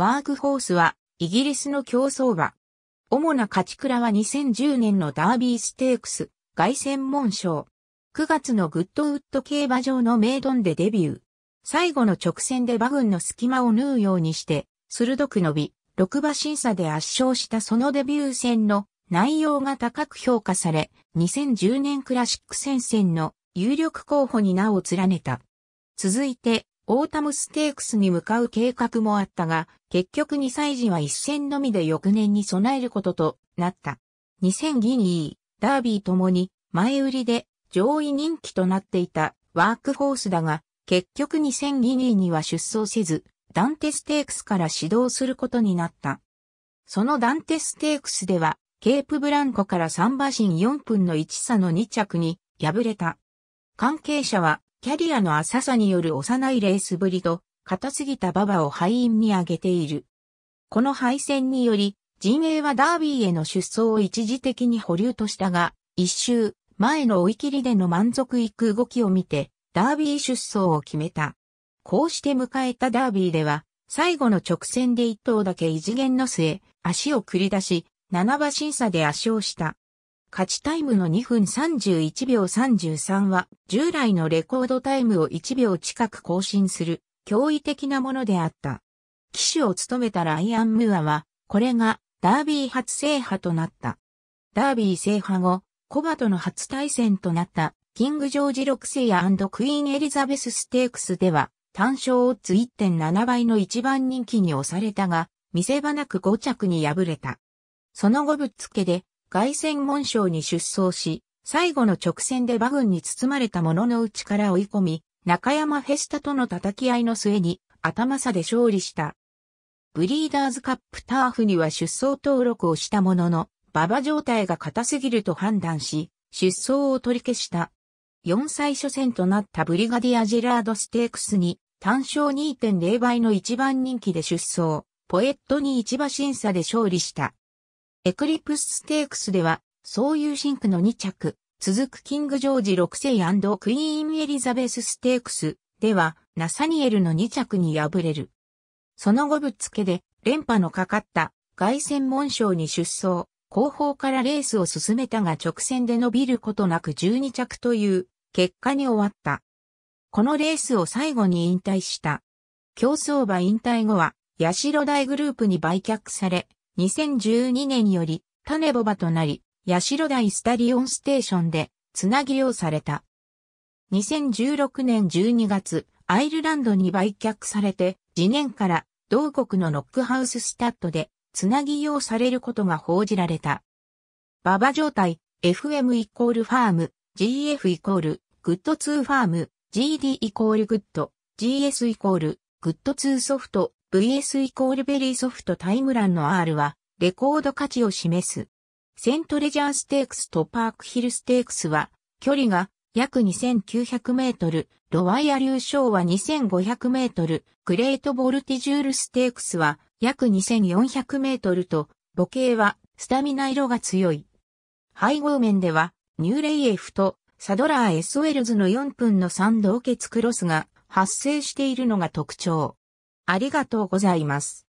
ワークホースは、イギリスの競走馬。主な勝ち倉は2010年のダービーステークス、凱旋門賞。9月のグッドウッド競馬場のメイドンでデビュー。最後の直線で馬群の隙間を縫うようにして、鋭く伸び、6馬審査で圧勝したそのデビュー戦の内容が高く評価され、2010年クラシック戦線の有力候補に名を連ねた。続いて、オータムステークスに向かう計画もあったが、結局2歳児は一戦のみで翌年に備えることとなった。2000ギニー、ダービーともに前売りで上位人気となっていたワークホースだが、結局2000ギニーには出走せず、ダンテステークスから始動することになった。そのダンテステークスでは、ケープブランコから3馬身4分の1差の2着に敗れた。関係者はキャリアの浅さによる幼いレースぶりと、硬すぎた馬場を敗因に挙げている。この敗戦により、陣営はダービーへの出走を一時的に保留としたが、一周、前の追い切りでの満足いく動きを見て、ダービー出走を決めた。こうして迎えたダービーでは、最後の直線で一頭だけ異次元の末、足を繰り出し、7馬審査で圧勝した。勝ちタイムの2分31秒33は、従来のレコードタイムを1秒近く更新する、驚異的なものであった。騎手を務めたライアン・ムーアは、これがダービー初制覇となった。ダービー制覇後、コバとの初対戦となったキング・ジョージ6世やクイーン・エリザベス・ステークスでは、単勝オッズ1.7倍の一番人気に押されたが、見せ場なく5着に敗れた。その後ぶっつけで、凱旋門賞に出走し、最後の直線で馬群に包まれた者の内うちから追い込み、中山フェスタとの叩き合いの末に頭差で勝利した。ブリーダーズカップターフには出走登録をしたものの、馬場状態が硬すぎると判断し、出走を取り消した。4歳初戦となったブリガディア・ジェラード・ステークスに、単勝2.0倍の一番人気で出走、ポエットに一馬審査で勝利した。エクリプスステークスでは、そういうシンクの2着、続くキング・ジョージ6世クイーン・エリザベス・ステークスでは、ナサニエルの2着に敗れる。その後ぶっつけで、連覇のかかった外戦門賞に出走、後方からレースを進めたが直線で伸びることなく12着という結果に終わった。このレースを最後に引退した。競争馬引退後は、八代大グループに売却され、2012年より種ボバとなり、八代台スタリオンステーションでつなぎうされた。2016年12月、アイルランドに売却されて、次年から同国のノックハウススタッドでつなぎ用されることが報じられた。馬場状態、FM イコールファーム、GF イコール、グッドツーファーム、GD イコールグッド、GS イコール、グッドーソフト VS イコールベリーソフトタイムランの R は、レコード価値を示す。セントレジャーステークスとパークヒルステークスは、距離が約2900メートル、ロワイヤ流章は2500メートル、グレートボルティジュールステークスは約2400メートルと、母系はスタミナ色が強い。配合面では、ニューレイエフとサドラー・エスウェルズの4分の3同結クロスが発生しているのが特徴。ありがとうございます。